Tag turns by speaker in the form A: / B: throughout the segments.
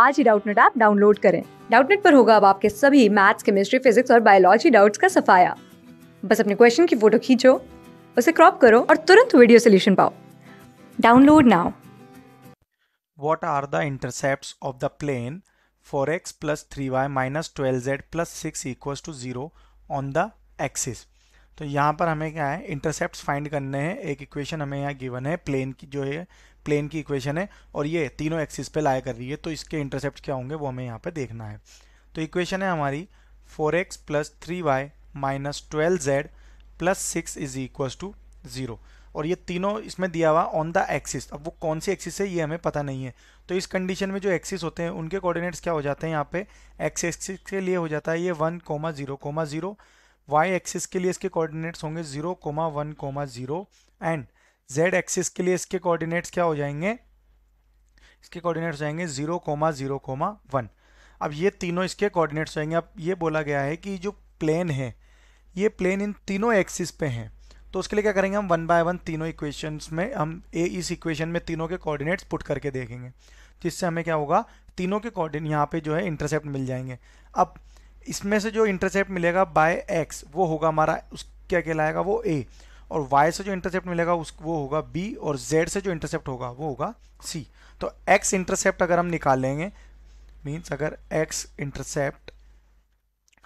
A: आज ही Doubtnut app download करें डाउटनेट पर होगा अब आपके सभी मैथ्स केमिस्ट्री फिजिक्स और बायोलॉजी डाउट्स का सफाया बस अपने क्वेश्चन की फोटो खींचो उसे क्रॉप करो और तुरंत वीडियो सोल्यूशन पाओ download now
B: what are the intercept of the plane four X plus three Y minus twelve Z plus six equal to zero on the axis तो यहाँ पर हमें क्या है इंटरसेप्ट फाइंड करने हैं एक इक्वेशन हमें यहाँ गिवन है प्लेन की जो है प्लेन की इक्वेशन है और ये तीनों एक्सिस पे लाया कर रही है तो इसके इंटरसेप्ट क्या होंगे वो हमें यहाँ पे देखना है तो इक्वेशन है हमारी four X plus three Y minus twelve Z plus six is equal to zero और ये तीनों इसमें दिया हुआ ऑन द एक्सिस अब वो कौन सी एक्सिस है ये हमें पता नहीं है तो इस कंडीशन में जो एक्सिस होते हैं उनके कोऑर्डिनेट्स क्या हो जाते हैं यहाँ पे एक्स एक्सिस के लिए हो जाता है ये one comma zero comma zero Y axis के लिए इसके कोऑर्डिनेट्स होंगे zero comma one comma zero and Z axis के लिए इसके कोऑर्डिनेट्स क्या हो जाएंगे इसके कोऑर्डिनेट्स जाएंगे zero comma zero comma one अब ये तीनों इसके कोऑर्डिनेट्स जाएंगे अब ये बोला गया है कि जो प्लेन है ये प्लेन इन तीनों एक्सिस पे हैं तो उसके लिए क्या करेंगे हम वन बाय वन तीनों इक्वेशंस में हम ए इस इक्वेशन में तीनों के कोऑर्डिनेट्स पुट करके देखेंगे जिससे तो हमें क्या होगा तीनों के कोऑर्डिनेट यहाँ पे जो है इंटरसेप्ट मिल जाएंगे अब इसमें से जो इंटरसेप्ट मिलेगा बाय एक्स वो होगा हमारा उस क्या कहलाएगा वो ए और वाई से जो इंटरसेप्ट मिलेगा उस वो होगा बी और जेड से जो इंटरसेप्ट होगा वो होगा सी तो एक्स इंटरसेप्ट अगर हम निकाल लेंगे मीन्स अगर एक्स इंटरसेप्ट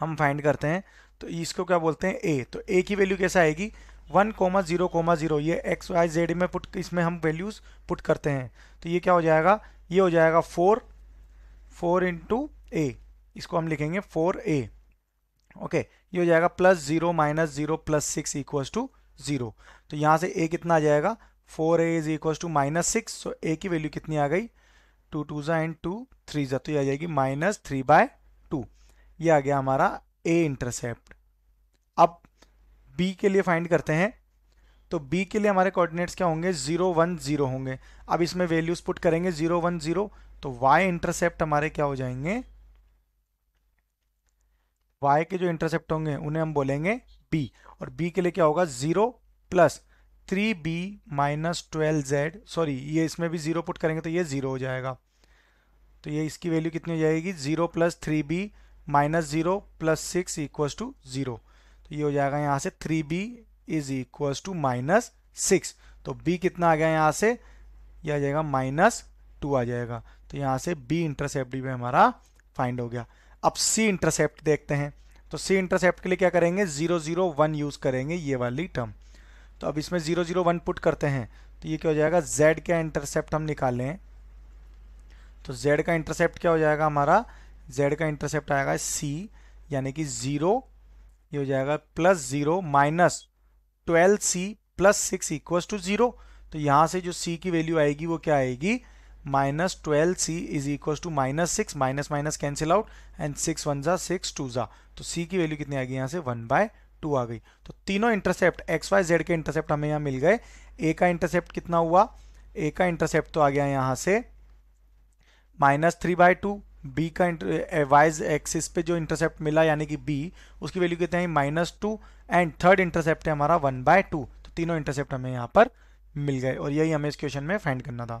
B: हम फाइंड करते हैं तो इसको क्या बोलते हैं ए तो ए की वैल्यू कैसे आएगी one comma zero comma zero ये एक्स वाई जेड में पुट इसमें हम वैल्यूज़ पुट करते हैं तो ये क्या हो जाएगा ये हो जाएगा फोर फोर इंटू ए इसको हम लिखेंगे फोर ए ओके ये हो जाएगा plus zero minus zero plus six equals to zero तो यहाँ से ए कितना आ जाएगा four A is equal to minus six so A की वैल्यू कितनी आ गई टू टू ज़ा एंड टू थ्री ज़ा तो ये आ जाएगी माइनस थ्री बाय टू ये आ गया हमारा ए इंटरसेप्ट अब बी के लिए फाइंड करते हैं तो बी के लिए हमारे कोऑर्डिनेट्स क्या होंगे जीरो वन जीरो होंगे अब इसमें वैल्यूज पुट करेंगे जीरो वन जीरो तो वाई इंटरसेप्ट हमारे क्या हो जाएंगे वाई के जो इंटरसेप्ट होंगे उन्हें हम बोलेंगे बी और बी के लिए क्या होगा zero plus three B minus twelve Z sorry ये इसमें भी जीरो पुट करेंगे तो ये जीरो हो जाएगा तो ये इसकी वैल्यू कितनी हो जाएगी zero plus three B minus zero plus six equals to zero तो ये हो जाएगा यहाँ से three B is equals to minus six तो बी कितना आ गया यहाँ से यह आ जाएगा माइनस टू आ जाएगा तो यहाँ से बी इंटरसेप्ट भी हमारा फाइंड हो गया अब सी इंटरसेप्ट देखते हैं तो सी इंटरसेप्ट के लिए क्या करेंगे जीरो जीरो वन यूज़ करेंगे ये वाली टर्म तो अब इसमें जीरो जीरो वन पुट करते हैं तो ये क्या हो जाएगा जेड का इंटरसेप्ट हम निकालें तो जेड का इंटरसेप्ट क्या हो जाएगा हमारा जेड का इंटरसेप्ट आएगा सी यानी कि ज़ीरो ये हो जाएगा plus zero minus twelve C plus six equals to zero तो यहां से जो सी की वैल्यू आएगी वो क्या आएगी minus twelve C is equal to minus six minus minus cancel out and six one जा सिक्स टू जा तो सी की वैल्यू कितनी आ गई यहाँ से वन बाय टू आ गई तो तीनों इंटरसेप्ट एक्स वाई जेड के इंटरसेप्ट हमें यहाँ मिल गए ए का इंटरसेप्ट कितना हुआ ए का इंटरसेप्ट तो आ गया यहाँ से minus three by two B का वाइज एक्सिस पे जो इंटरसेप्ट मिला यानी कि बी उसकी वैल्यू कितनी है minus two and third intercept है हमारा वन बाय टू तो तीनों इंटरसेप्ट हमें यहाँ पर मिल गए और यही हमें इस क्वेश्चन में फाइंड करना था